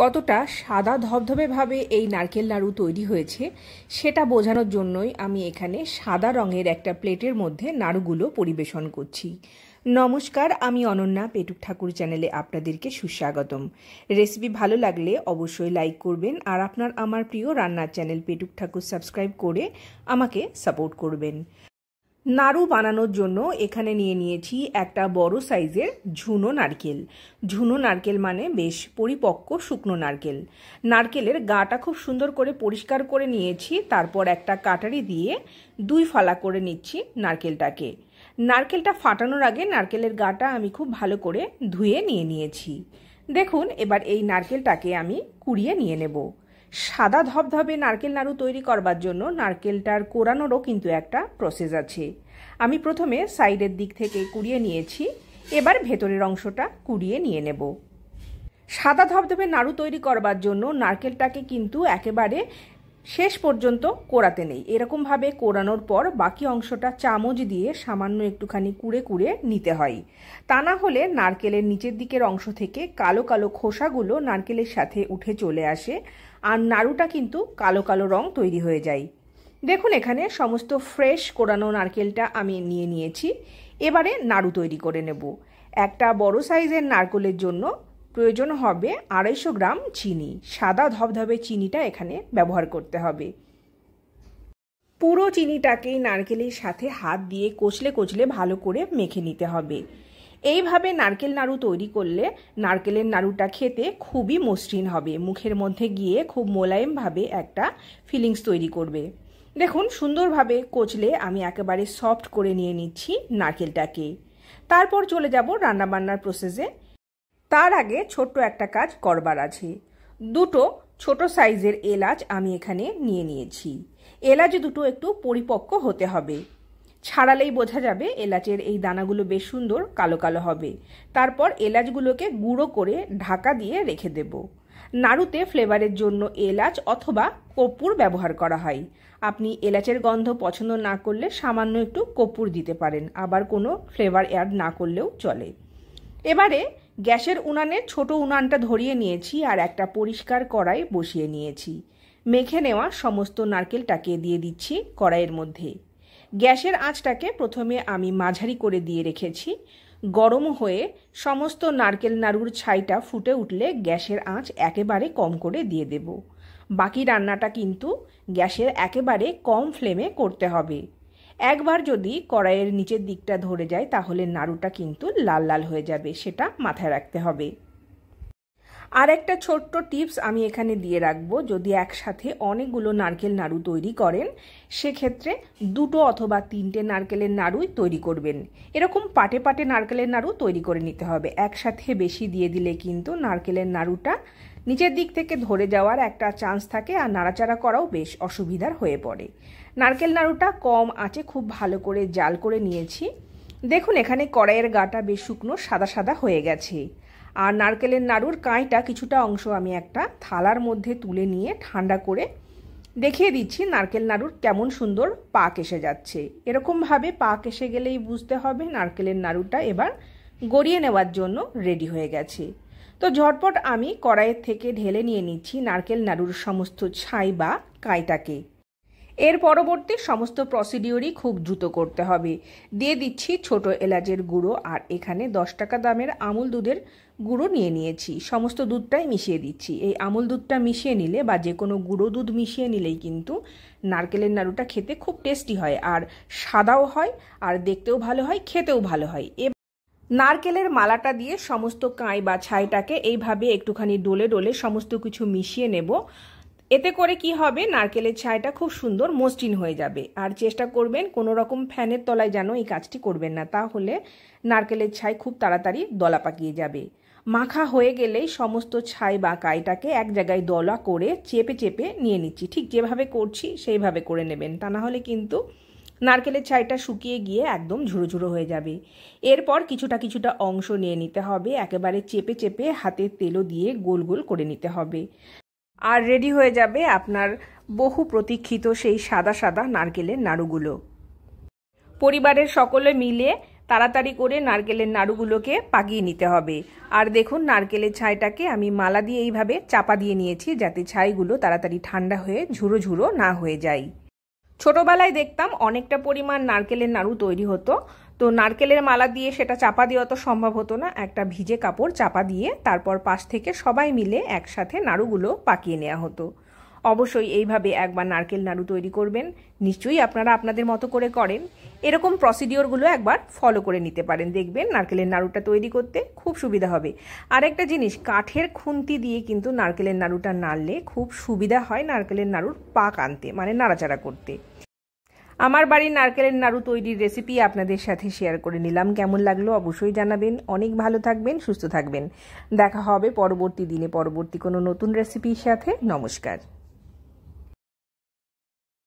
কতটা সাদা ধবধবেভাবে এই নারকেল নাড়ু তৈরি হয়েছে সেটা বোঝানোর জন্যই আমি এখানে সাদা রঙের একটা প্লেটের মধ্যে নাড়ুগুলো পরিবেশন করছি নমস্কার আমি অনন্যা পেটুক ঠাকুর চ্যানেলে আপনাদেরকে সুস্বাগতম রেসিপি ভালো লাগলে অবশ্যই লাইক করবেন আর আপনার আমার প্রিয় রান্নার চ্যানেল পেটুক ঠাকুর সাবস্ক্রাইব করে আমাকে সাপোর্ট করবেন নাড়ু বানানোর জন্য এখানে নিয়ে নিয়েছি একটা বড় সাইজের ঝুনো নারকেল ঝুনো নারকেল মানে বেশ পরিপক্ক শুকনো নারকেল নারকেলের গাটা খুব সুন্দর করে পরিষ্কার করে নিয়েছি তারপর একটা কাটারি দিয়ে দুই ফালা করে নিচ্ছি নারকেলটাকে নারকেলটা ফাটানোর আগে নারকেলের গাটা আমি খুব ভালো করে ধুয়ে নিয়ে নিয়েছি দেখুন এবার এই নারকেলটাকে আমি কুড়িয়ে নিয়ে নেবো সাদা ধবধবে নারকেল নাড়ু তৈরি করবার জন্য নারকেলটার কোরানোরও কিন্তু একটা প্রসেস আছে আমি প্রথমে সাইডের দিক থেকে কুড়িয়ে নিয়েছি এবার ভেতরের অংশটা কুড়িয়ে নিয়ে নেব সাদা ধবধবে নাড়ু তৈরি করবার জন্য নারকেলটাকে কিন্তু একেবারে শেষ পর্যন্ত কোড়াতে নেই এরকমভাবে কোড়ানোর পর বাকি অংশটা চামচ দিয়ে সামান্য একটুখানি কুড়ে কুড়ে নিতে হয় তা না হলে নারকেলের নিচের দিকের অংশ থেকে কালো কালো খোসাগুলো নারকেলের সাথে উঠে চলে আসে আর নাড়ুটা কিন্তু কালো কালো রং তৈরি হয়ে যায় দেখুন এখানে সমস্ত ফ্রেশ কোড়ানো নারকেলটা আমি নিয়ে নিয়েছি এবারে নাড়ু তৈরি করে নেব একটা বড় সাইজের নারকেলের জন্য প্রয়োজন হবে আড়াইশো গ্রাম চিনি সাদা ধবধবে চিনিটা এখানে ব্যবহার করতে হবে পুরো চিনিটাকে নারকেলের সাথে হাত দিয়ে কচলে কচলে ভালো করে মেখে নিতে হবে এইভাবে নারকেল নাড়ু তৈরি করলে নারকেলের নাড়ুটা খেতে খুবই মসৃণ হবে মুখের মধ্যে গিয়ে খুব মোলায়েমভাবে একটা ফিলিংস তৈরি করবে দেখুন সুন্দরভাবে কচলে আমি একেবারে সফট করে নিয়ে নিচ্ছি নারকেলটাকে তারপর চলে যাব রান্নাবান্নার প্রসেসে তার আগে ছোট্ট একটা কাজ করবার আছে দুটো ছোট সাইজের এলাচ আমি এখানে নিয়ে নিয়েছি এলাচ দুটো একটু পরিপক্ক হতে হবে ছাড়ালেই বোঝা যাবে এলাচের এই দানাগুলো বেশ সুন্দর কালো কালো হবে তারপর এলাচগুলোকে গুঁড়ো করে ঢাকা দিয়ে রেখে দেব নাড়ুতে ফ্লেভারের জন্য এলাচ অথবা কর্পূর ব্যবহার করা হয় আপনি এলাচের গন্ধ পছন্দ না করলে সামান্য একটু কপুর দিতে পারেন আবার কোনো ফ্লেভার অ্যাড না করলেও চলে এবারে গ্যাসের উনানে ছোট উনানটা ধরিয়ে নিয়েছি আর একটা পরিষ্কার কড়াই বসিয়ে নিয়েছি মেখে নেওয়া সমস্ত নারকেলটাকে দিয়ে দিচ্ছি কড়াইয়ের মধ্যে গ্যাসের আঁচটাকে প্রথমে আমি মাঝারি করে দিয়ে রেখেছি গরম হয়ে সমস্ত নারকেল নাড়ুর ছাইটা ফুটে উঠলে গ্যাসের আঁচ একেবারে কম করে দিয়ে দেব বাকি রান্নাটা কিন্তু গ্যাসের একেবারে কম ফ্লেমে করতে হবে একবার যদি কড়াইয়ের নিচের দিকটা ধরে যায় তাহলে নাড়ুটা কিন্তু লাল লাল হয়ে যাবে সেটা মাথায় রাখতে হবে আর একটা ছোট্ট টিপস আমি এখানে দিয়ে রাখবো যদি একসাথে অনেকগুলো নারকেল নাড়ু তৈরি করেন সেক্ষেত্রে দুটো অথবা তিনটে নারকেলের নাড়ুই তৈরি করবেন এরকম পাটে পাটে নারকেলের নাড়ু তৈরি করে নিতে হবে একসাথে বেশি দিয়ে দিলে কিন্তু নারকেলের নাড়ুটা নিচের দিক থেকে ধরে যাওয়ার একটা চান্স থাকে আর নাড়াচাড়া করাও বেশ অসুবিধার হয়ে পড়ে নারকেল নাড়ুটা কম আঁচে খুব ভালো করে জাল করে নিয়েছি দেখুন এখানে কড়াইয়ের গাটা বেশ শুকনো সাদা সাদা হয়ে গেছে আর নারকেলের নাড়ুর কাঁইটা কিছুটা অংশ আমি একটা থালার মধ্যে তুলে নিয়ে ঠান্ডা করে দেখিয়ে দিচ্ছি নারকেল নাড়ুর কেমন সুন্দর পাক এসে যাচ্ছে এরকমভাবে পাক এসে গেলেই বুঝতে হবে নারকেলের নাড়ুটা এবার গড়িয়ে নেওয়ার জন্য রেডি হয়ে গেছে তো ঝটপট আমি কড়াইয়ের থেকে ঢেলে নিয়ে নিচ্ছি নারকেল নাড়ুর সমস্ত ছাই বা কায়টাকে এর পরবর্তী সমস্ত প্রসিডিওরই খুব দ্রুত করতে হবে দিয়ে দিচ্ছি ছোট এলাচের গুঁড়ো আর এখানে দশ টাকা দামের আমুল দুধের গুঁড়ো নিয়ে নিয়েছি সমস্ত দুধটাই মিশিয়ে দিচ্ছি এই আমুল দুধটা মিশিয়ে নিলে বা যে কোনো গুঁড়ো দুধ মিশিয়ে নিলেই কিন্তু নারকেলের নাড়ুটা খেতে খুব টেস্টি হয় আর সাদাও হয় আর দেখতেও ভালো হয় খেতেও ভালো হয় নারকেলের মালাটা দিয়ে সমস্ত কাঁই বা ছাইটাকে এইভাবে একটুখানি ডোলে ডোলে সমস্ত কিছু মিশিয়ে নেব এতে করে কি হবে নারকেলের ছাইটা খুব সুন্দর মসৃণ হয়ে যাবে আর চেষ্টা করবেন কোনো রকম ফ্যানের তলায় যেন এই কাজটি করবেন না তাহলে নারকেলের ছাই খুব তাড়াতাড়ি দলা পাকিয়ে যাবে মাখা হয়ে গেলেই সমস্ত ছাই বা কাইটাকে এক জায়গায় দলা করে চেপে চেপে নিয়ে নিচ্ছি ঠিক যেভাবে করছি সেইভাবে করে নেবেন তা না হলে কিন্তু নারকেলের ছাইটা শুকিয়ে গিয়ে একদম ঝুড়ো ঝুড়ো হয়ে যাবে এরপর কিছুটা কিছুটা অংশ নিয়ে নিতে হবে একেবারে চেপে চেপে হাতে তেলও দিয়ে গোল গোল করে নিতে হবে আর রেডি হয়ে যাবে আপনার বহু প্রতীক্ষিত সেই সাদা সাদা নারকেলের নাড়ুগুলো পরিবারের সকলে মিলে তাড়াতাড়ি করে নারকেলের নাড়ুগুলোকে পাকিয়ে নিতে হবে আর দেখুন নারকেলের ছাইটাকে আমি মালা দিয়ে এইভাবে চাপা দিয়ে নিয়েছি যাতে ছাইগুলো তাড়াতাড়ি ঠান্ডা হয়ে ঝুড়ো ঝুড়ো না হয়ে যায় ছোটোবেলায় দেখতাম অনেকটা পরিমাণ নারকেলের নাড়ু তৈরি হতো তো নারকেলের মালা দিয়ে সেটা চাপা দেওয়া তো সম্ভব হতো না একটা ভিজে কাপড় চাপা দিয়ে তারপর পাশ থেকে সবাই মিলে একসাথে নাড়ুগুলো পাকিয়ে নেওয়া হতো অবশ্যই এইভাবে একবার নারকেল নাড়ু তৈরি করবেন নিশ্চয়ই আপনারা আপনাদের মতো করে করেন এরকম প্রসিডিওরগুলো একবার ফলো করে নিতে পারেন দেখবেন নারকেলের নাড়ুটা তৈরি করতে খুব সুবিধা হবে আরেকটা জিনিস কাঠের খুন্তি দিয়ে কিন্তু নারকেলের নাড়ুটা নাড়লে খুব সুবিধা হয় নারকেলের নাড়ুর পাক আনতে মানে নাড়াচাড়া করতে আমার বাড়ির নারকেলের নাড়ু তৈরির রেসিপি আপনাদের সাথে শেয়ার করে নিলাম কেমন লাগলো অবশ্যই জানাবেন অনেক ভালো থাকবেন সুস্থ থাকবেন দেখা হবে পরবর্তী দিনে পরবর্তী কোনো নতুন রেসিপির সাথে নমস্কার